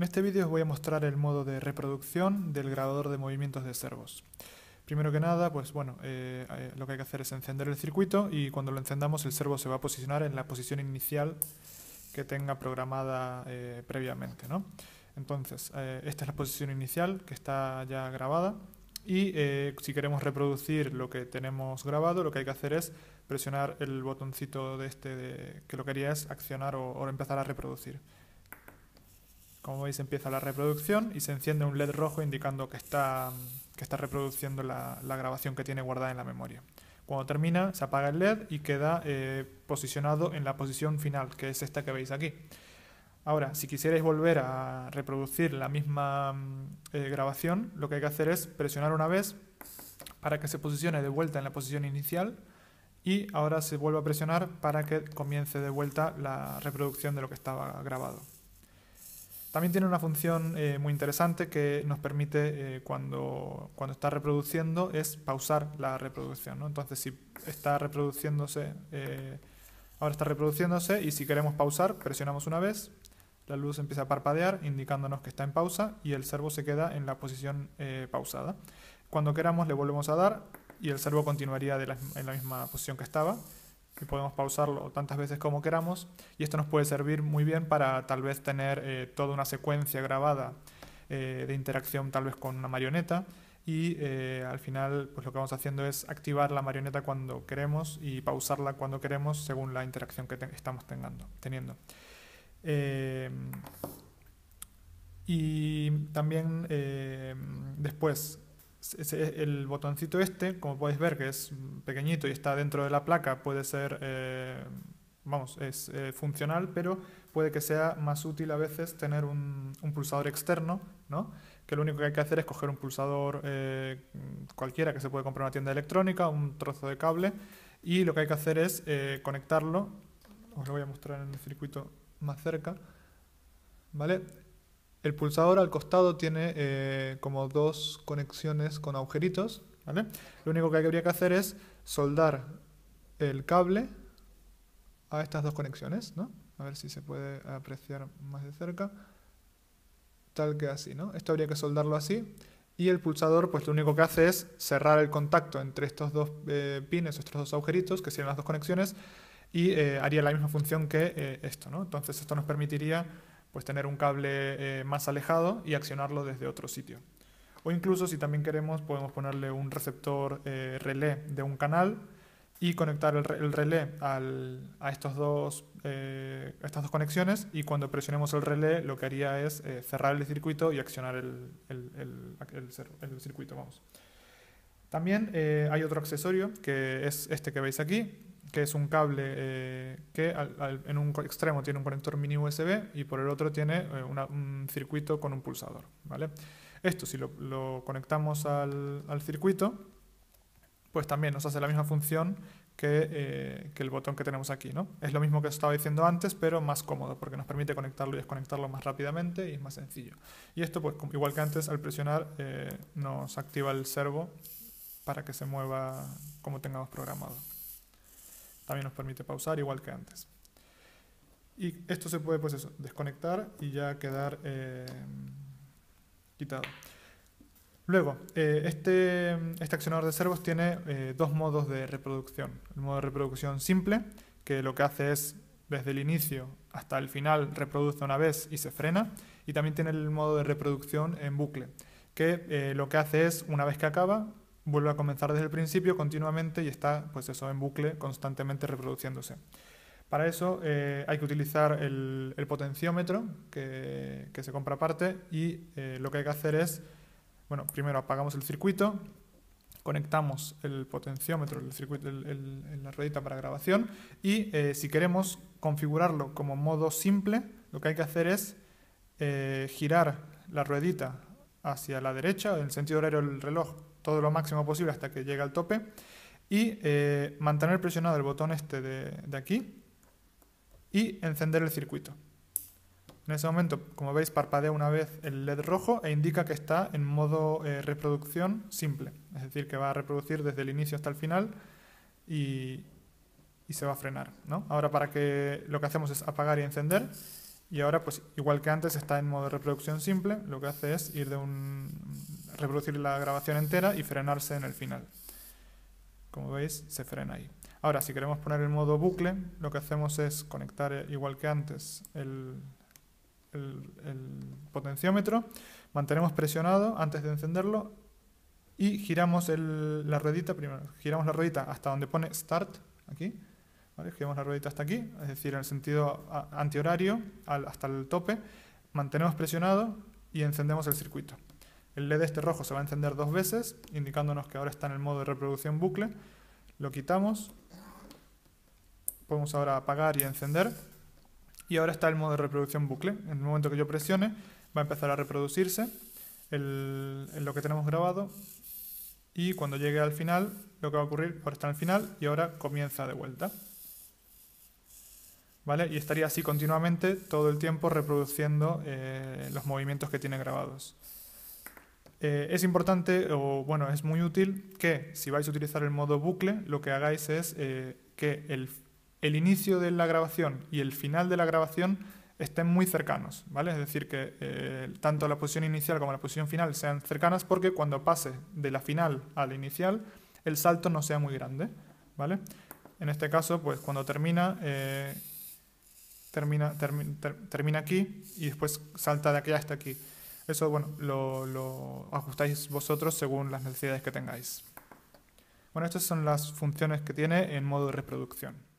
En este vídeo os voy a mostrar el modo de reproducción del grabador de movimientos de servos. Primero que nada, pues bueno, eh, eh, lo que hay que hacer es encender el circuito y cuando lo encendamos el servo se va a posicionar en la posición inicial que tenga programada eh, previamente. ¿no? Entonces, esta es la posición inicial que está ya grabada y si queremos reproducir lo que tenemos grabado, lo que hay que hacer es presionar el botoncito de este que lo quería es accionar o empezar a reproducir. Como veis empieza la reproducción y se enciende un LED rojo indicando que está, que está reproduciendo la, grabación que tiene guardada en la memoria. Cuando termina se apaga el LED y queda eh, posicionado en la posición final, que es esta que veis aquí. Ahora, si quisierais volver a reproducir la misma mm, eh, grabación, lo que hay que hacer es presionar una vez para que se posicione de vuelta en la posición inicial y ahora se vuelve a presionar para que comience de vuelta la reproducción de lo que estaba grabado. También tiene una función eh, muy interesante que nos permite eh, cuando, cuando está reproduciendo es pausar la reproducción. Entonces si está reproduciéndose, eh, ahora está reproduciéndose y si queremos pausar presionamos una vez, la luz empieza a parpadear indicándonos que está en pausa y el servo se queda en la posición pausada. Cuando queramos le volvemos a dar y el servo continuaría en la misma posición que estaba y podemos pausarlo tantas veces como queramos y esto nos puede servir muy bien para tal vez tener eh, toda una secuencia grabada eh, de interacción tal vez con una marioneta y eh, al final pues lo que vamos haciendo es activar la marioneta cuando queremos y pausarla cuando queremos según la interacción que estamos teniendo. y también después el botoncito este, como podéis ver, que es pequeñito y está dentro de la placa, puede ser, eh, vamos, es eh, funcional, pero puede que sea más útil a veces tener un, pulsador externo, ¿no? Que lo único que hay que hacer es coger un pulsador eh, cualquiera que se puede comprar en una tienda electrónica, un trozo de cable, y lo que hay que hacer es conectarlo. Os lo voy a mostrar en el circuito más cerca. ¿Vale? El pulsador al costado tiene eh, como dos conexiones con agujeritos, ¿vale? Lo único que habría que hacer es soldar el cable a estas dos conexiones, ¿no? A ver si se puede apreciar más de cerca. Tal que así, ¿no? Esto habría que soldarlo así. Y el pulsador, pues lo único que hace es cerrar el contacto entre estos dos eh, pines, estos dos agujeritos, que serían las dos conexiones, y eh, haría la misma función que esto, ¿no? Entonces esto nos permitiría pues tener un cable eh, más alejado y accionarlo desde otro sitio. O incluso si también queremos podemos ponerle un receptor eh, relé de un canal y conectar el, relé a estos dos, eh, estas dos conexiones y cuando presionemos el relé lo que haría es cerrar el circuito y accionar el, el circuito. Vamos. También eh, hay otro accesorio, que es este que veis aquí, que es un cable eh, que en un extremo tiene un conector mini USB y por el otro tiene eh, un circuito con un pulsador. ¿vale? Esto si lo, conectamos al, circuito, pues también nos hace la misma función que, el botón que tenemos aquí. ¿no? Es lo mismo que os estaba diciendo antes, pero más cómodo, porque nos permite conectarlo y desconectarlo más rápidamente y es más sencillo. Y esto, pues igual que antes, al presionar nos activa el servo para que se mueva como tengamos programado. También nos permite pausar igual que antes. Y esto se puede pues desconectar y ya quedar eh, quitado. Luego, eh, este, este, accionador de servos tiene eh, dos modos de reproducción. El modo de reproducción simple, que lo que hace es desde el inicio hasta el final reproduce una vez y se frena. Y también tiene el modo de reproducción en bucle, que lo que hace es, una vez que acaba, vuelve a comenzar desde el principio continuamente y está, pues eso, en bucle constantemente reproduciéndose. Para eso eh, hay que utilizar el, potenciómetro que, se compra aparte y eh, lo que hay que hacer es, bueno, primero apagamos el circuito, conectamos el potenciómetro, el circuito, el, la ruedita para grabación y eh, si queremos configurarlo como modo simple, lo que hay que hacer es girar la ruedita hacia la derecha, en el sentido horario del reloj, todo lo máximo posible hasta que llegue al tope. Y eh, mantener presionado el botón este de, aquí y encender el circuito. En ese momento, como veis, parpadea una vez el LED rojo e indica que está en modo eh, reproducción simple. Es decir, que va a reproducir desde el inicio hasta el final y, y se va a frenar. ¿no? Ahora para que lo que hacemos es apagar y encender y ahora, pues igual que antes, está en modo de reproducción simple. Lo que hace es ir de un. reproducir la grabación entera y frenarse en el final. Como veis, se frena ahí. Ahora, si queremos poner el modo bucle, lo que hacemos es conectar, eh, igual que antes, el, potenciómetro. Mantenemos presionado antes de encenderlo y giramos la ruedita primero. Giramos la ruedita hasta donde pone Start, aquí ¿vale? la ruedita hasta aquí, es decir, en el sentido antihorario hasta el tope, mantenemos presionado y encendemos el circuito. El LED este rojo se va a encender dos veces, indicándonos que ahora está en el modo de reproducción bucle. Lo quitamos, podemos ahora apagar y encender. Y ahora está el modo de reproducción bucle. En el momento que yo presione, va a empezar a reproducirse lo que tenemos grabado. Y cuando llegue al final, lo que va a ocurrir, ahora está en el final y ahora comienza de vuelta. Y estaría así continuamente todo el tiempo reproduciendo eh, los movimientos que tiene grabados. Eh, es importante, o bueno, es muy útil que si vais a utilizar el modo bucle, lo que hagáis es eh, que el, inicio de la grabación y el final de la grabación estén muy cercanos, ¿vale? Es decir, que tanto la posición inicial como la posición final sean cercanas porque cuando pase de la final a la inicial, el salto no sea muy grande, ¿vale? En este caso, pues cuando termina, termina, aquí y después salta de aquí hasta aquí. Eso, bueno, lo, lo, ajustáis vosotros según las necesidades que tengáis. Bueno, estas son las funciones que tiene en modo de reproducción.